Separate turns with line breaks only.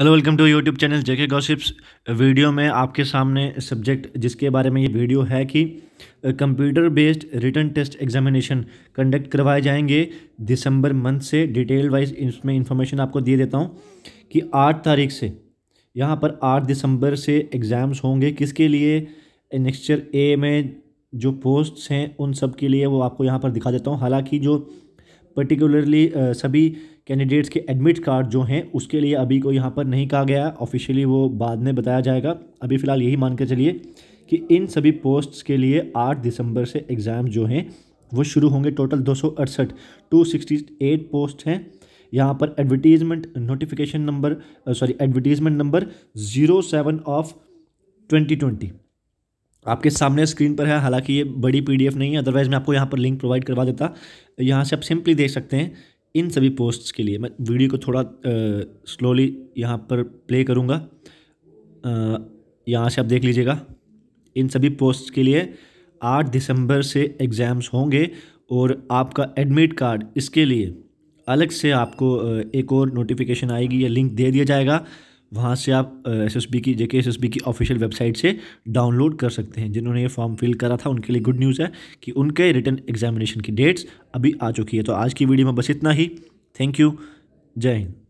hello welcome to YouTube channel JK gossips video में आपके सामने सब्जेक्ट जिसके बारे में ये वीडियो है कि computer based written test examination conduct करवाए जाएंगे दिसंबर मंथ से डिटेल वाइज इसमें इंफॉर्मेशन आपको दे देता हूँ कि आठ तारीख से यहाँ पर आठ दिसंबर से एग्ज़ाम्स होंगे किसके लिए नेक्स्ट ईयर ए में जो पोस्ट्स हैं उन सब के लिए वो आपको यहाँ पर दिखा देता हूँ हालाँकि जो पर्टिकुलरली uh, सभी कैंडिडेट्स के एडमिट कार्ड जो हैं उसके लिए अभी को यहाँ पर नहीं कहा गया ऑफिशियली वो बाद में बताया जाएगा अभी फ़िलहाल यही मान के चलिए कि इन सभी पोस्ट्स के लिए आठ दिसंबर से एग्ज़ाम जो हैं वो शुरू होंगे टोटल दो सौ अड़सठ टू सिक्सटी एट पोस्ट हैं यहाँ पर advertisement notification number sorry advertisement number zero seven of twenty twenty आपके सामने स्क्रीन पर है हालांकि ये बड़ी पीडीएफ नहीं है अदरवाइज़ मैं आपको यहाँ पर लिंक प्रोवाइड करवा देता यहाँ से आप सिंपली देख सकते हैं इन सभी पोस्ट्स के लिए मैं वीडियो को थोड़ा स्लोली यहाँ पर प्ले करूँगा यहाँ से आप देख लीजिएगा इन सभी पोस्ट के लिए आठ दिसंबर से एग्ज़ाम्स होंगे और आपका एडमिट कार्ड इसके लिए अलग से आपको एक और नोटिफिकेशन आएगी या लिंक दे दिया जाएगा वहाँ से आप एस एस बी की J K S B B official website से डाउनलोड कर सकते हैं जिन्होंने ये फॉर्म फिल करा था उनके लिए गुड न्यूज़ है कि उनके रिटर्न एग्जामिनेशन की डेट्स अभी आ चुकी है तो आज की वीडियो में बस इतना ही थैंक यू जय हिंद